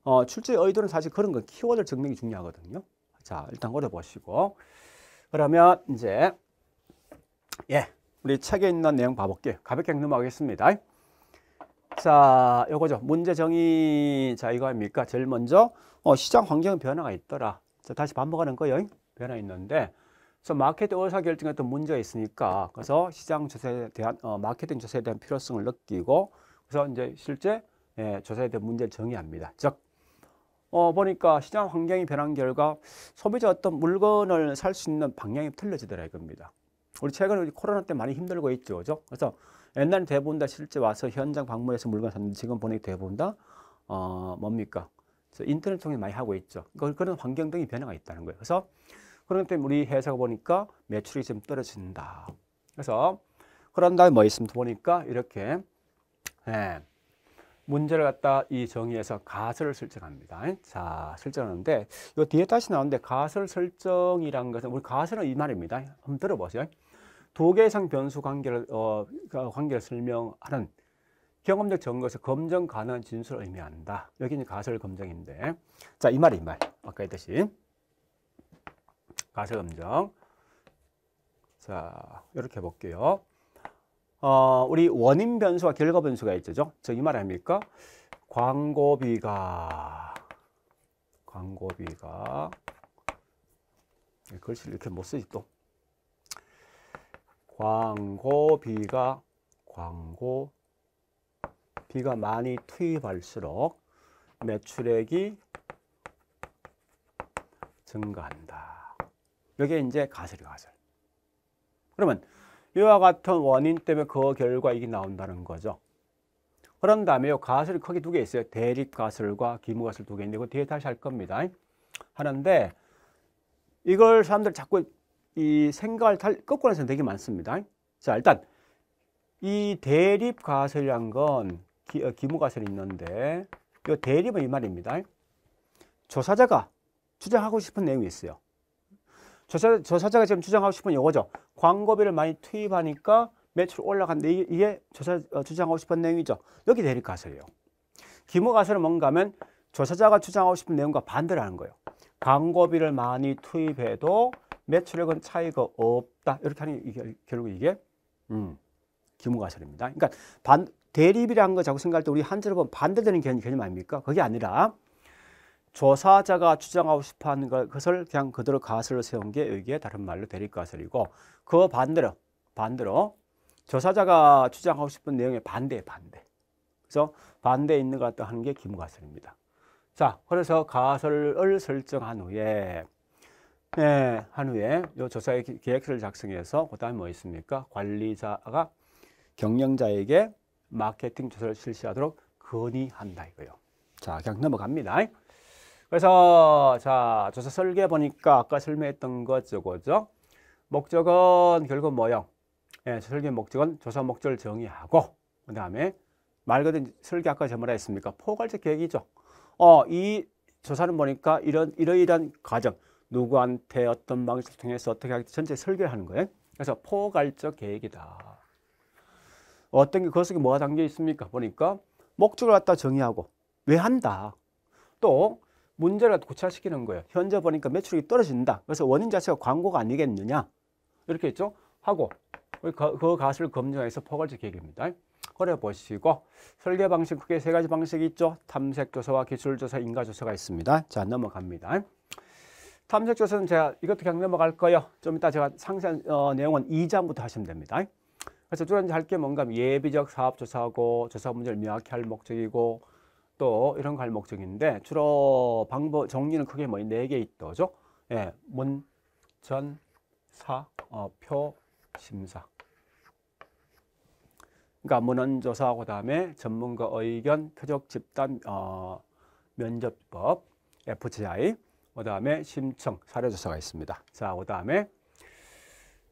S1: 어, 출제 의도는 사실 그런 거키워드 정리가 중요하거든요. 자 일단 오래 보시고 그러면 이제 예 우리 책에 있는 내용 봐볼게요. 가볍게 넘어가겠습니다. 자 요거죠 문제 정의 자 이거 아닙니까 제일 먼저 어, 시장 환경 변화가 있더라 자, 다시 반복하는 거예요. 변화 있는데. 그래서 마켓 의사결정 같은 문제가 있으니까 그래서 시장 조사에 대한 어, 마케팅 조사에 대한 필요성을 느끼고 그래서 이제 실제 예, 조사에 대한 문제를 정의합니다. 즉 어, 보니까 시장 환경이 변한 결과 소비자 어떤 물건을 살 수 있는 방향이 틀려지더라 이겁니다. 우리 최근에 우리 코로나 때 많이 힘들고 있죠. 그죠? 그래서 옛날에 대부분 다 실제 와서 현장 방문해서 물건 샀는데 지금 보니 대부분 다 어, 뭡니까? 인터넷 통해 많이 하고 있죠. 그런 환경 등이 변화가 있다는 거예요. 그래서 그런 때문에 우리 회사가 보니까 매출이 좀 떨어진다. 그래서 그런 다음에 뭐 있으면 보니까 이렇게 네, 문제를 갖다 이 정의에서 가설 설정합니다. 자, 설정하는데 이 뒤에 다시 나오는데 가설 설정이란 것은 우리 가설은 이 말입니다. 한번 들어보세요. 두 개 이상 변수 관계를 어, 그 관계를 설명하는 경험적 증거에서 검증 가능한 진술을 의미한다. 여기는 가설 검증인데. 자, 이 말이 이 말. 아까 했듯이. 가설 검증. 자, 이렇게 볼게요. 어, 우리 원인 변수와 결과 변수가 있죠. 저 이 말 아닙니까? 광고비가 광고비가 글씨를 이렇게 못 쓰지 또. 광고비가 광고 비가 많이 투입할수록 매출액이 증가한다. 이게 이제 가설이 가설. 그러면 이와 같은 원인 때문에 그 결과 이게 나온다는 거죠. 그런 다음에 가설이 크게 두 개 있어요. 대립 가설과 기무 가설 두 개 있는데 그 뒤에 다시 할 겁니다. 하는데 이걸 사람들 자꾸 이 생각을 꺾고 하는 사람 되게 많습니다. 자 일단 이 대립 가설이란 건 기, 어, 무가설이 있는데 이 대립은 이 말입니다. 조사자가 주장하고 싶은 내용이 있어요. 조사, 조사자가 지금 주장하고 싶은 이거죠. 광고비를 많이 투입하니까 매출 올라간다 이게 조사, 어, 주장하고 싶은 내용이죠. 여기 대립 가설이에요. 기모 가설은 뭔가 하면 조사자가 주장하고 싶은 내용과 반대라는 거예요. 광고비를 많이 투입해도 매출액은 차이가 없다. 이렇게 하는 게 결국 이게 음, 기무 가설입니다. 그러니까 반, 대립이라는 거자고 생각할 때 우리 한자로 보면 반대되는 개념, 개념 아닙니까? 그게 아니라 조사자가 주장하고 싶어 하는 것을 그냥 그대로 가설로 세운 게 여기에 다른 말로 대립가설이고 그 반대로 반대로 조사자가 주장하고 싶은 내용의 반대 반대 그래서 반대에 있는 것 같다 하는 게 기무가설입니다 자 그래서 가설을 설정한 후에 예, 한 후에 요 조사의 계획서를 작성해서 그 다음에 뭐 있습니까 관리자가 경영자에게 마케팅 조사를 실시하도록 건의한다 이거요. 예 자, 그냥 넘어갑니다. 그래서 자, 조사 설계 보니까 아까 설명했던 것 저거죠. 목적은 결국 뭐요? 예, 설계 목적은 조사 목적을 정의하고 그다음에 말 그대로 설계 아까 제가 뭐라 했습니까? 포괄적 계획이죠. 어, 이 조사는 보니까 이런 이러이러한 과정 누구한테 어떤 방식을 통해서 어떻게 전체 설계를 하는 거예요. 그래서 포괄적 계획이다. 어떤 게 그것에 뭐가 담겨 있습니까? 보니까 목적을 갖다 정의하고 왜 한다. 또 문제를 고찰시키는 거예요. 현재 보니까 매출이 떨어진다. 그래서 원인 자체가 광고가 아니겠느냐. 이렇게 했죠 하고 그 가수를 그 검증해서 포괄적 계획입니다. 그래 보시고 설계 방식 크게 세 가지 방식이 있죠. 탐색 조사와 기술 조사, 인가 조사가 있습니다. 자 넘어갑니다. 탐색 조사는 제가 이것도 그냥 넘어갈 거예요. 좀 이따 제가 상세한 어, 내용은 2장부터 하시면 됩니다. 그래서 뚜렷이 할게 뭔가 예비적 사업 조사하고 조사 문제를 명확히 할 목적이고 또 이런 거할 목적인데 주로 방법 정리는 크게 뭐 네 개 있더죠. 예, 문, 전, 사, 어, 표, 심사. 그러니까 문헌 조사하고 다음에 전문가 의견, 표적 집단 어, 면접법, FGI, 그다음에 심청 사례 조사가 있습니다. 자, 그다음에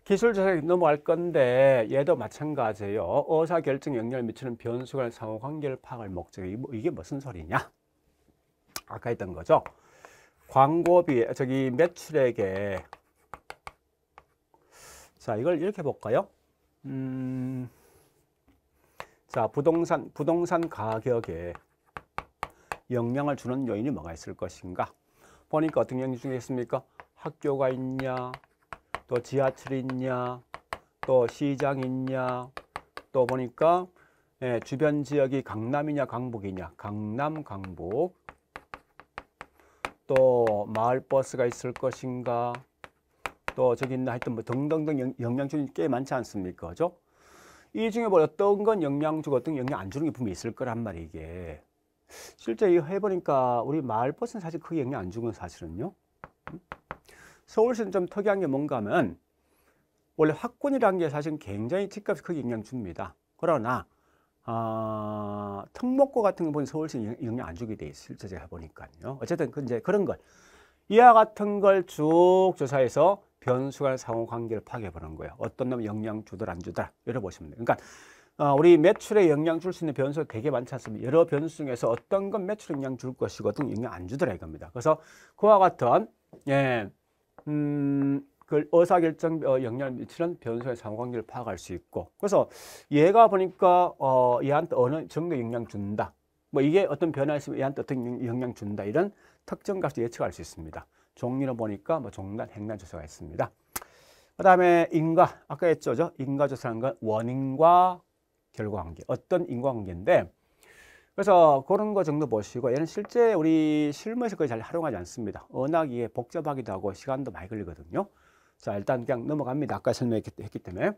S1: 기술 자세히 넘어갈 건데 얘도 마찬가지예요. 의사결정 영향을 미치는 변수간 상호관계를 파악할 목적이 뭐 이게 무슨 소리냐? 아까 했던 거죠. 광고비 저기 매출액에 자 이걸 이렇게 볼까요? 음, 자 부동산 부동산 가격에 영향을 주는 요인이 뭐가 있을 것인가? 보니까 어떤 영향이 중에 습니까 학교가 있냐, 또 지하철 있냐, 또 시장 있냐, 또 보니까 예, 주변 지역이 강남이냐 강북이냐 강남 강북 또 마을버스가 있을 것인가 또 저기 있나 하여튼 뭐 등등등 영양주는 꽤 많지 않습니까 그죠 이 중에 뭐 어떤 건 영양주고 어떤 영양 안 주는 게 분명히 있을 거란 말이게 에요이 실제 이거 해보니까 우리 마을버스는 사실 크게 영양 안 주는 사실은요 서울시는 좀 특이한 게 뭔가 하면 원래 확군이라는게 사실 굉장히 집값이 크게 영향 줍니다. 그러나 아, 특목고 같은 거 보니 서울시는 영향 안 주게 돼 있어요. 실제 제가 보니까요. 어쨌든 그 이제 그런 걸 이와 같은 걸 쭉 조사해서 변수간 상호 관계를 파괴해보는 거예요. 어떤 놈이 영향 주더라 안 주더라 열어보시면 돼요. 그러니까 어, 우리 매출에 영향 줄 수 있는 변수가 되게 많지 않습니까? 여러 변수 중에서 어떤 건 매출에 영향 줄 것이고 어떤 영향 안 주더라 이겁니다. 그래서 그와 같은 예, 음, 그 의사결정 어, 영향을 미치는 변수의 상관관계를 파악할 수 있고 그래서 얘가 보니까 어, 얘한테 어느 정도 영향 준다 뭐 이게 어떤 변화가 있으면 얘한테 어떤 영향 준다 이런 특정 값을 예측할 수 있습니다 종류로 보니까 뭐 종단, 행단 조사가 있습니다 그 다음에 인과 아까 했죠 인과 조사라는 건 원인과 결과관계 어떤 인과관계인데 그래서 그런 거 정도 보시고 얘는 실제 우리 실무에서 거의 잘 활용하지 않습니다. 워낙 이게 복잡하기도 하고 시간도 많이 걸리거든요. 자 일단 그냥 넘어갑니다. 아까 설명했기 때문에.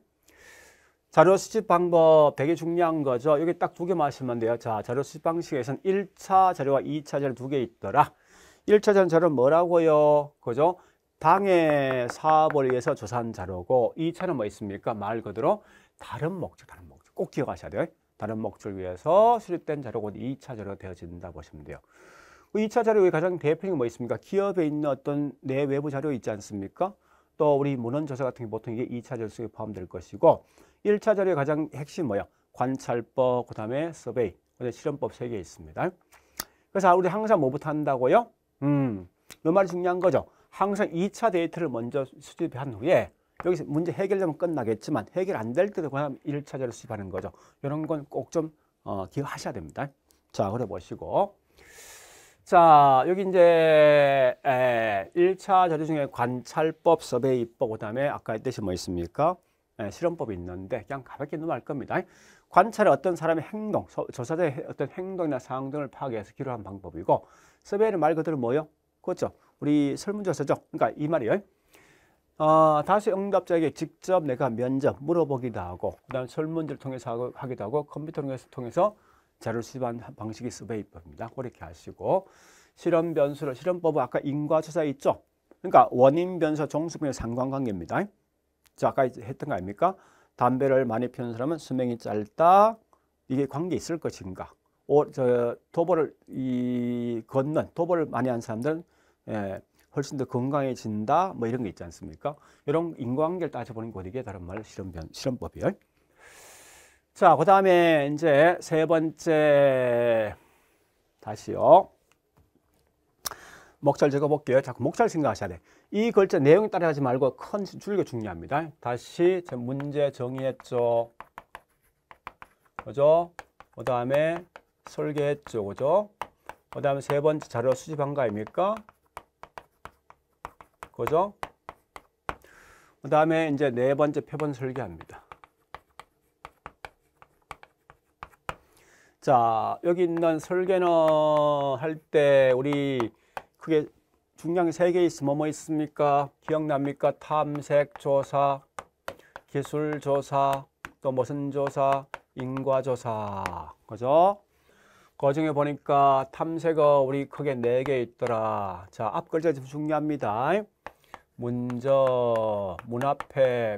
S1: 자료 수집 방법 되게 중요한 거죠. 여기 딱 두 개만 하시면 돼요. 자, 자료 수집 방식에서는 1차 자료와 2차 자료 두 개 있더라. 1차 자료는 뭐라고요? 그죠? 당의 사업을 위해서 조사한 자료고 2차는 뭐 있습니까? 말 그대로 다른 목적, 다른 목적. 꼭 기억하셔야 돼요. 다른 목적을 위해서 수립된 자료가 2차 자료가 되어진다 보시면 돼요. 그 2차 자료의 가장 대표적인 게 뭐 있습니까? 기업에 있는 어떤 내외부 자료 있지 않습니까? 또 우리 문헌조사 같은 게 보통 이게 2차 자료 속에 포함될 것이고 1차 자료의 가장 핵심 뭐야? 관찰법, 그 다음에 서베이, 그다음 에 실험법 세 개 있습니다. 그래서 아, 우리 항상 뭐부터 한다고요? 음, 요 말이 중요한 거죠. 항상 2차 데이터를 먼저 수집한 후에 여기서 문제 해결되면 끝나겠지만 해결 안 될 때도 그냥 1차제로 수집하는 거죠. 이런 건 꼭좀 어, 기억하셔야 됩니다. 자, 그래 보시고 자, 여기 이제 에, 1차 자료 중에 관찰법, 서베이법, 그다음에 아까 했듯이 뭐 있습니까? 에, 실험법이 있는데 그냥 가볍게 넘어갈 겁니다. 관찰의 어떤 사람의 행동, 조사자의 어떤 행동이나 상황 등을 파악해서 기록한 방법이고 서베이는 말 그대로 뭐요? 예 그렇죠. 우리 설문조사죠. 그러니까 이 말이에요. 어, 다시 응답자에게 직접 내가 면접 물어보기도 하고 그다음 설문지를 통해서 하기도 하고 컴퓨터를 통해서 자료를 수집한 방식이 스베이법입니다. 그렇게 하시고 실험 변수를 실험법은 아까 인과조사 있죠? 그러니까 원인 변수 와 종수분의 상관관계입니다. 자, 아까 했던 거 아닙니까? 담배를 많이 피우는 사람은 수명이 짧다. 이게 관계 있을 것인가? 오, 저 도보를 이 걷는 도보를 많이 한 사람들은 예, 훨씬 더 건강해진다 뭐 이런 게 있지 않습니까? 이런 인과관계를 따져보는 게어게 다른 말 실험변 실험법이요. 자, 그다음에 이제 세 번째 다시요. 목잘 적어볼게요. 자꾸 목잘 생각하셔야 돼. 이 글자 내용에 따라 하지 말고 큰 줄기가 중요합니다. 다시 제 문제 정의했죠. 그죠? 그 다음에 설계했죠. 그죠? 그 다음에 세 번째 자료 수집한 거 아닙니까? 그죠? 그 다음에 이제 네 번째 표본 설계합니다. 자, 여기 있는 설계는 할 때 우리 크게 중량이 세개 있으면 뭐 있습니까? 기억납니까? 탐색, 조사, 기술 조사, 또 무슨 조사, 인과 조사. 그죠? 거중에 보니까 탐색어 우리 크게 네 개 있더라. 자, 앞 글자 좀 중요합니다. 문저, 문 앞에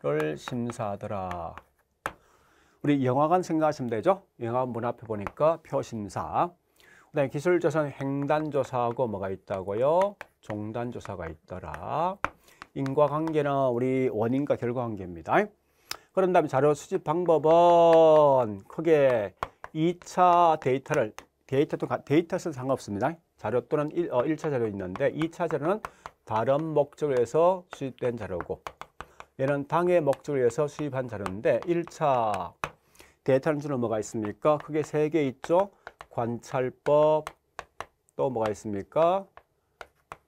S1: 표를 심사하더라. 우리 영화관 생각하시면 되죠? 영화관 문 앞에 보니까 표 심사. 그다음에 기술조사는 횡단조사하고 뭐가 있다고요? 종단조사가 있더라. 인과관계는 우리 원인과 결과관계입니다. 그런 다음에 자료 수집 방법은 크게 2차 데이터를 데이터 도 데이터에서 상관없습니다. 자료 또는 1, 어, 차 자료 있는데 2차 자료는 다른 목적을 위해서 수집된 자료고 얘는 당의 목적을 위해서 수집한 자료인데 1차 데이터는 주로 뭐가 있습니까? 크게 3개 있죠. 관찰법 또 뭐가 있습니까?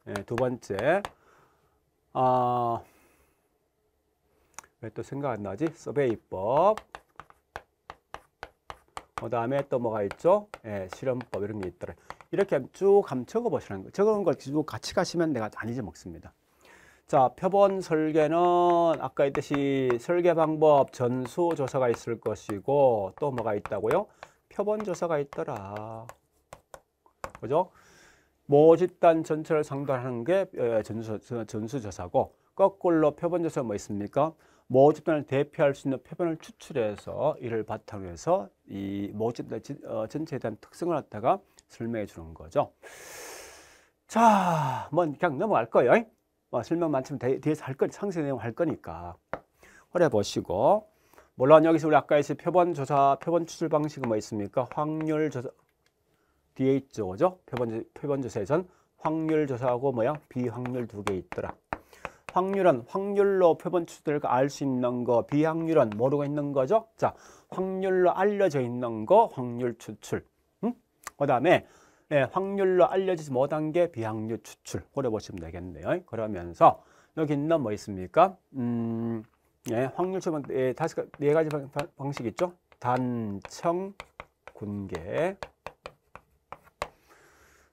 S1: 네, 두 번째 아, 왜 또 생각 안 나지? 서베이법 그 다음에 또 뭐가 있죠? 예, 실험법 이런 게 있더라. 이렇게 쭉 한번 적어보시는 거예요. 적은 걸쭉 같이 가시면 내가 안 잊어먹습니다. 자, 표본 설계는 아까 했듯이 설계 방법 전수 조사가 있을 것이고 또 뭐가 있다고요? 표본 조사가 있더라. 그죠? 모집단 전체를 상담하는 게 예, 전수, 전수조사고 거꾸로 표본 조사 뭐 있습니까? 모 집단을 대표할 수 있는 표본을 추출해서 이를 바탕으로 해서 이모 집단 어, 전체에 대한 특성을 갖다가 설명해 주는 거죠. 자, 뭐 그냥 넘어갈 거예요. 뭐 설명 많지만 뒤에서 할 건, 상세 내용 할 거니까. 허려 보시고. 물론 여기서 우리 아까 했을 표본 조사, 표본 추출 방식은 뭐 있습니까? 확률 조사, 뒤에 DH죠. 표본, 표본 조사에선 확률 조사하고 뭐야? 비확률 두 개 있더라. 확률은 확률로 표본 추출을알수 있는 거, 비확률은 모르고 있는 거죠. 자, 확률로 알려져 있는 거, 확률 추출. 응? 그 다음에 네, 예, 확률로 알려지지 못한 게 비확률 추출. 그래 보시면 되겠네요. 그러면서 여기 있는 뭐 있습니까? 음, 예, 확률 추출 예, 다시 네 가지 방, 방식 있죠. 단청 군계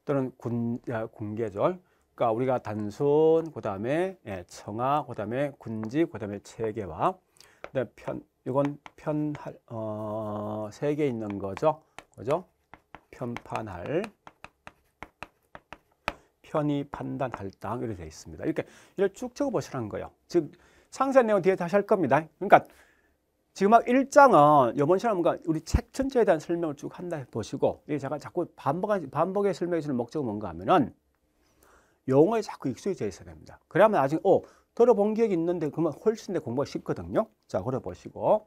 S1: 또는 군, 아, 군계절 그러니까 우리가 단순, 그 다음에 예, 청아, 그 다음에 군지, 그 다음에 체계와 그다 편, 이건 편할, 어, 세 개 있는 거죠. 그죠? 편판할, 편의 판단할 땅 이렇게 되어 있습니다. 이렇게 이걸 쭉 적어보시라는 거예요. 즉 상세한 내용 뒤에 다시 할 겁니다. 그러니까 지금 막 1장은 이번 시간에 뭔가 우리 책 전체에 대한 설명을 쭉 한다 보시고 이게 제가 자꾸 반복 반복의 설명해 주는 목적은 뭔가 하면은 영어에 자꾸 익숙해져 있어야 됩니다. 그래야만 나어 들어본 기억이 있는데 그러면 훨씬 더 공부가 쉽거든요. 자, 그래 보시고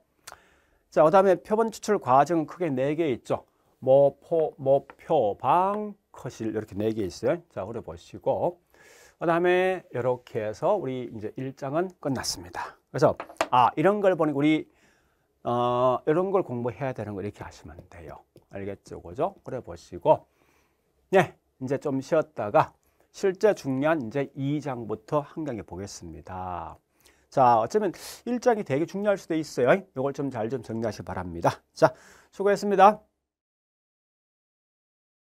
S1: 자, 그다음에 표본 추출 과정은 크게 네 개 있죠. 뭐, 포, 뭐, 표, 방, 커실 이렇게 네 개 있어요. 자, 그래 보시고 그다음에 이렇게 해서 우리 이제 일장은 끝났습니다. 그래서 아 이런 걸 보니 우리 어, 이런 걸 공부해야 되는 거 이렇게 하시면 돼요. 알겠죠, 그죠? 그래 보시고 네, 이제 좀 쉬었다가 실제 중요한 이제 2장부터 한강에 보겠습니다. 자, 어쩌면 1장이 되게 중요할 수도 있어요. 이걸 좀 잘좀 좀 정리하시기 바랍니다. 자, 수고했습니다.